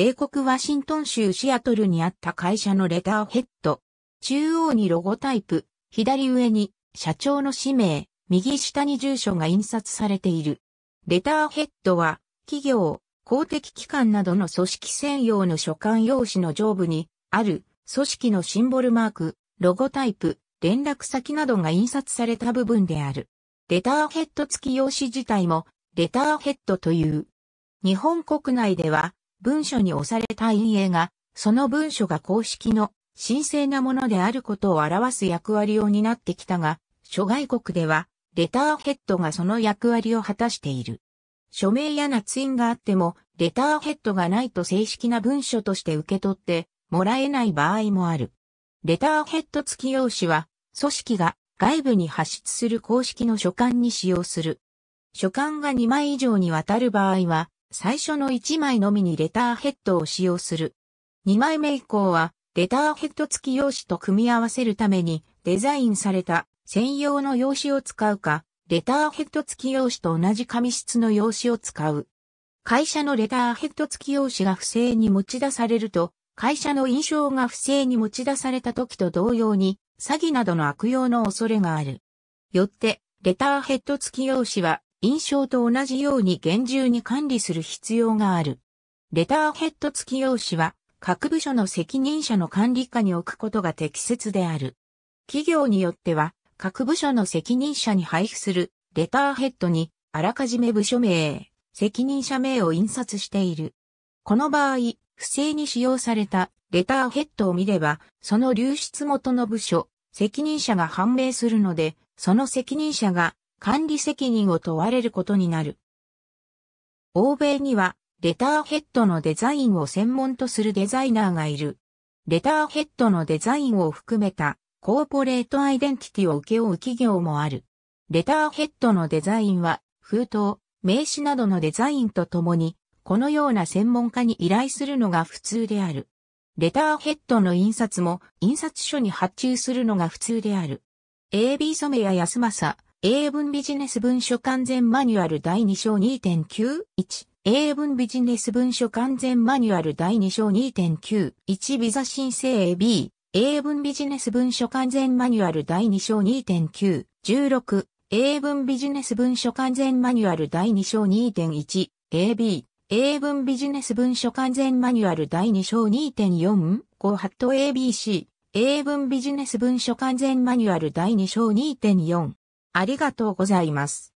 米国ワシントン州シアトルにあった会社のレターヘッド。中央にロゴタイプ、左上に社長の氏名、右下に住所が印刷されている。レターヘッドは、企業、公的機関などの組織専用の所管用紙の上部にある組織のシンボルマーク、ロゴタイプ、連絡先などが印刷された部分である。レターヘッド付き用紙自体も、レターヘッドという。日本国内では、文書に押された陰影が、その文書が公式の神聖なものであることを表す役割を担ってきたが、諸外国では、レターヘッドがその役割を果たしている。署名や捺印があっても、レターヘッドがないと正式な文書として受け取って、もらえない場合もある。レターヘッド付き用紙は、組織が外部に発出する公式の書簡に使用する。書簡が2枚以上にわたる場合は、最初の1枚のみにレターヘッドを使用する。2枚目以降は、レターヘッド付き用紙と組み合わせるために、デザインされた専用の用紙を使うか、レターヘッド付き用紙と同じ紙質の用紙を使う。会社のレターヘッド付き用紙が不正に持ち出されると、会社の印象が不正に持ち出された時と同様に、詐欺などの悪用の恐れがある。よって、レターヘッド付き用紙は印象と同じように厳重に管理する必要がある。レターヘッド付き用紙は各部署の責任者の管理下に置くことが適切である。企業によっては各部署の責任者に配布するレターヘッドにあらかじめ部署名、責任者名を印刷している。この場合、不正に使用されたレターヘッドを見れば、その流出元の部署、責任者が判明するので、その責任者が管理責任を問われることになる。欧米には、レターヘッドのデザインを専門とするデザイナーがいる。レターヘッドのデザインを含めたコーポレートアイデンティティを請け負う企業もある。レターヘッドのデザインは封筒、名刺などのデザインとともに、このような専門家に依頼するのが普通である。レターヘッドの印刷も印刷所に発注するのが普通である。AB 染谷康政、英文ビジネス文書完全マニュアル第2章2.91英文ビジネス文書完全マニュアル第2章2.91ビザ申請 AB 英文ビジネス文書完全マニュアル第2章2.916英文ビジネス文書完全マニュアル第2章 2.1AB 英文ビジネス文書完全マニュアル第2章2.4 5ハット ABC 英文ビジネス文書完全マニュアル第2章2.4ありがとうございます。